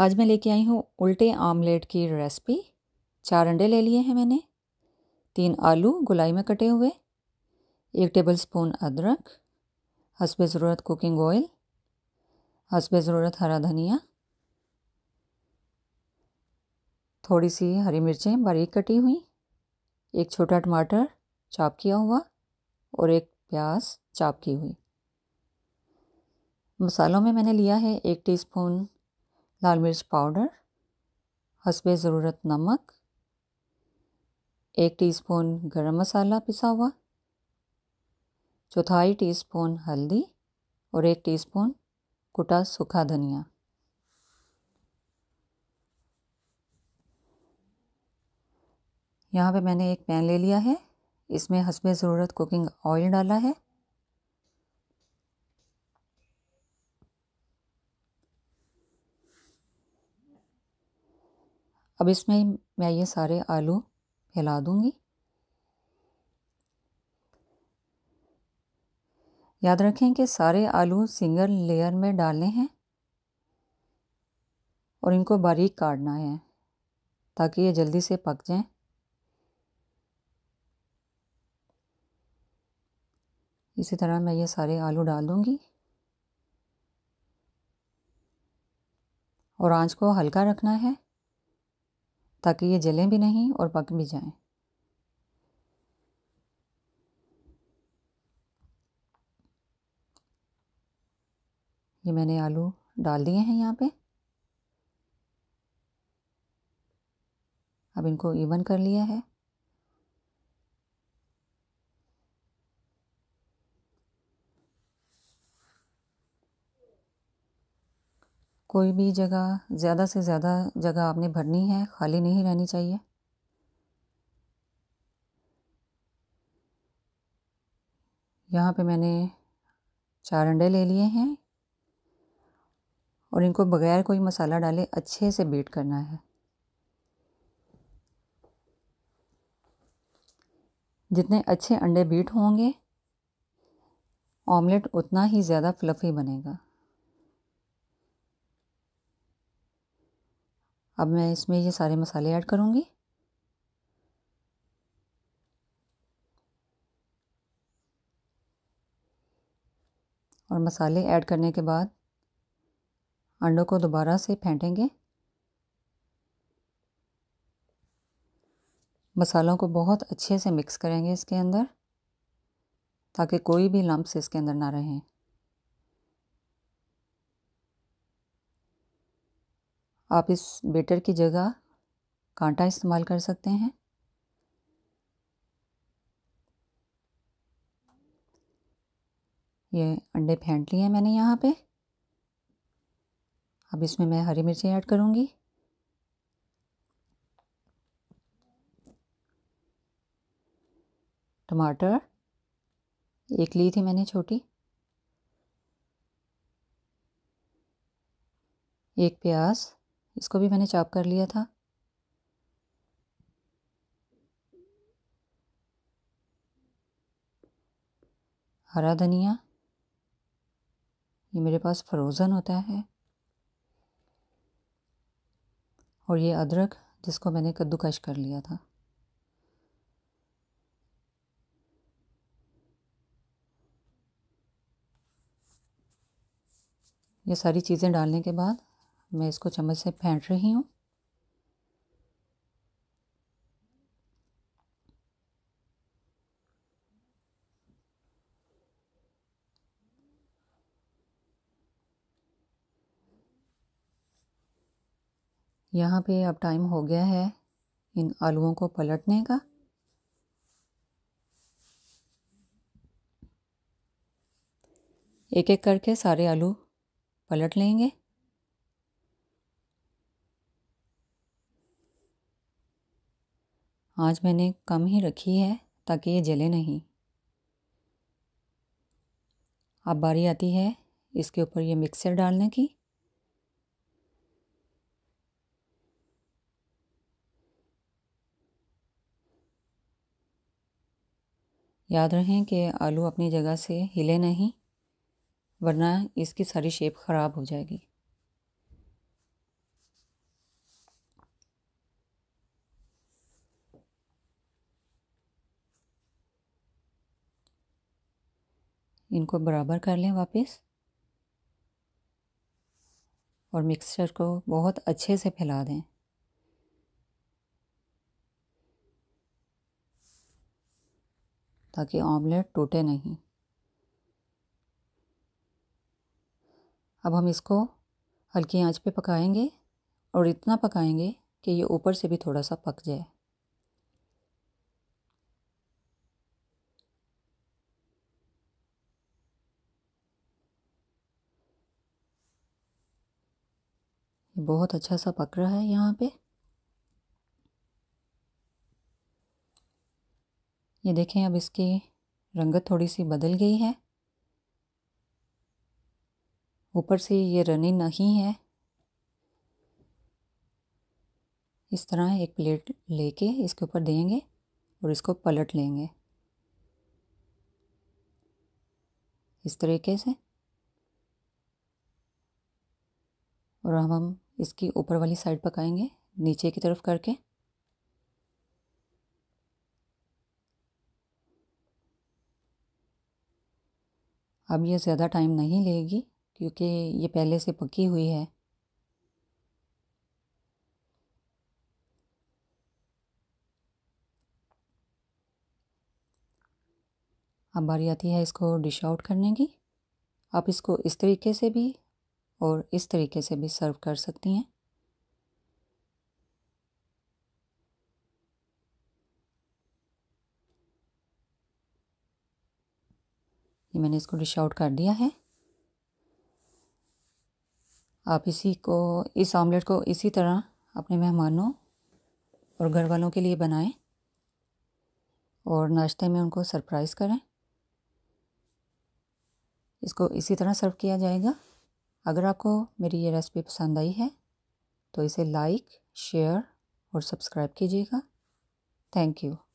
आज मैं लेके आई हूँ उल्टे आमलेट की रेसिपी चार अंडे ले लिए हैं मैंने तीन आलू गुलाई में कटे हुए एक टेबल स्पून अदरक हसब ज़रूरत कुकिंग ऑयल हसब ज़रूरत हरा धनिया थोड़ी सी हरी मिर्चें बारीक कटी हुई एक छोटा टमाटर चाप किया हुआ और एक प्याज चाप की हुई मसालों में मैंने लिया है एक टीस्पून लाल मिर्च पाउडर हसब ज़रूरत नमक एक टीस्पून गरम मसाला पिसा हुआ चौथाई टीस्पून हल्दी और एक टीस्पून कुटा सूखा धनिया यहाँ पे मैंने एक पैन ले लिया है इसमें हसबे ज़रूरत कुकिंग ऑयल डाला है अब इसमें मैं ये सारे आलू हिला दूंगी याद रखें कि सारे आलू सिंगल लेयर में डालने हैं और इनको बारीक काटना है ताकि ये जल्दी से पक जाएं इसी तरह मैं ये सारे आलू डाल दूँगी और आंच को हल्का रखना है ताकि ये जलें भी नहीं और पक भी जाएं ये मैंने आलू डाल दिए हैं यहाँ पे अब इनको इवन कर लिया है कोई भी जगह ज़्यादा से ज़्यादा जगह आपने भरनी है खाली नहीं रहनी चाहिए यहाँ पे मैंने चार अंडे ले लिए हैं और इनको बगैर कोई मसाला डाले अच्छे से बीट करना है जितने अच्छे अंडे बीट होंगे ऑमलेट उतना ही ज़्यादा फ्लफ़ी बनेगा अब मैं इसमें ये सारे मसाले ऐड करूँगी और मसाले ऐड करने के बाद अंडों को दोबारा से फेंटेंगे मसालों को बहुत अच्छे से मिक्स करेंगे इसके अंदर ताकि कोई भी लम्ब इसके अंदर ना रहें आप इस बेटर की जगह कांटा इस्तेमाल कर सकते हैं ये अंडे फेंट लिए हैं मैंने यहाँ पे अब इसमें मैं हरी मिर्ची ऐड करूँगी टमाटर एक ली थी मैंने छोटी एक प्याज इसको भी मैंने चॉप कर लिया था हरा धनिया ये मेरे पास फ्रोज़न होता है और ये अदरक जिसको मैंने कद्दूकश कर लिया था ये सारी चीज़ें डालने के बाद मैं इसको चम्मच से फेंट रही हूँ यहाँ पे अब टाइम हो गया है इन आलूओं को पलटने का एक एक करके सारे आलू पलट लेंगे आज मैंने कम ही रखी है ताकि ये जले नहीं अब बारी आती है इसके ऊपर ये मिक्सर डालने की याद रहें कि आलू अपनी जगह से हिले नहीं वरना इसकी सारी शेप ख़राब हो जाएगी इनको बराबर कर लें वापस और मिक्सचर को बहुत अच्छे से फैला दें ताकि ऑमलेट टूटे नहीं अब हम इसको हल्की आंच पे पकाएंगे और इतना पकाएंगे कि ये ऊपर से भी थोड़ा सा पक जाए बहुत अच्छा सा पक रहा है यहाँ पे ये देखें अब इसकी रंगत थोड़ी सी बदल गई है ऊपर से ये रनी नहीं है इस तरह एक प्लेट लेके इसके ऊपर देंगे और इसको पलट लेंगे इस तरीके से और हम हम इसकी ऊपर वाली साइड पकाएंगे नीचे की तरफ करके अब ये ज़्यादा टाइम नहीं लेगी क्योंकि ये पहले से पकी हुई है अब बारी आती है इसको डिश आउट करने की आप इसको इस तरीके से भी और इस तरीके से भी सर्व कर सकती हैं ये मैंने इसको डिश आउट कर दिया है आप इसी को इस ऑमलेट को इसी तरह अपने मेहमानों और घर वालों के लिए बनाएं और नाश्ते में उनको सरप्राइज़ करें इसको इसी तरह सर्व किया जाएगा अगर आपको मेरी ये रेसिपी पसंद आई है तो इसे लाइक शेयर और सब्सक्राइब कीजिएगा थैंक यू